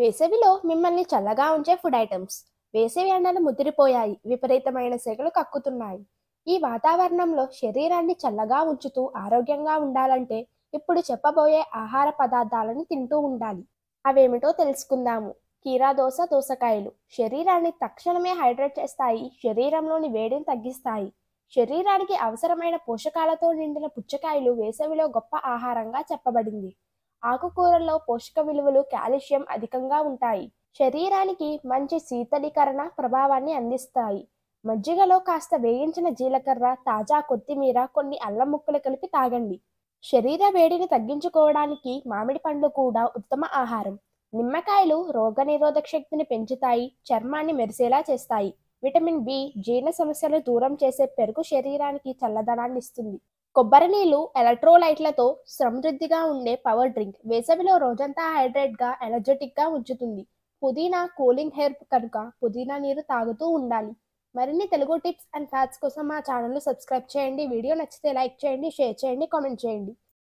వేసవిలో మిమ్మల్ని చల్లగా ఉంచే ఫుడ్ ఐటమ్స్ వేసవి ఎండలు ముదిరిపోయాయి విపరీతమైన సెగలు కక్కుతున్నాయి ఈ వాతావరణంలో శరీరాన్ని చల్లగా ఉంచుతూ ఆరోగ్యంగా ఉండాలంటే ఇప్పుడు చెప్పబోయే ఆహార పదార్థాలను తింటూ ఉండాలి అవేమిటో తెలుసుకుందాము కీరా దోశ దోసకాయలు శరీరాన్ని తక్షణమే హైడ్రేట్ చేస్తాయి శరీరంలోని వేడిని తగ్గిస్తాయి శరీరానికి అవసరమైన పోషకాలతో నిండిన పుచ్చకాయలు వేసవిలో గొప్ప ఆహారంగా చెప్పబడింది ఆకుకూరల్లో పోషక విలువలు కాల్షియం అధికంగా ఉంటాయి శరీరానికి మంచి శీతలీకరణ ప్రభావాన్ని అందిస్తాయి మజ్జిగలో కాస్త వేయించిన జీలకర్ర తాజా కొత్తిమీర కొన్ని అల్లం ముక్కలు కలిపి తాగండి శరీర వేడిని తగ్గించుకోవడానికి మామిడి పండ్లు కూడా ఉత్తమ ఆహారం నిమ్మకాయలు రోగనిరోధక శక్తిని పెంచుతాయి చర్మాన్ని మెరిసేలా చేస్తాయి విటమిన్ బి జీర్ణ సమస్యలు దూరం చేసే పెరుగు శరీరానికి చల్లదనాన్ని ఇస్తుంది కొబ్బరి నీళ్లు ఎలక్ట్రోలైట్లతో సమృద్ధిగా ఉండే పవర్ డ్రింక్ వేసవిలో రోజంతా హైడ్రేట్గా ఎనర్జెటిక్గా ఉంచుతుంది పుదీనా కూలింగ్ హెర్ప్ కనుక పుదీనా నీరు తాగుతూ ఉండాలి మరిన్ని తెలుగు టిప్స్ అండ్ ఫ్యాట్స్ కోసం మా ఛానల్ సబ్స్క్రైబ్ చేయండి వీడియో నచ్చితే లైక్ చేయండి షేర్ చేయండి కామెంట్ చేయండి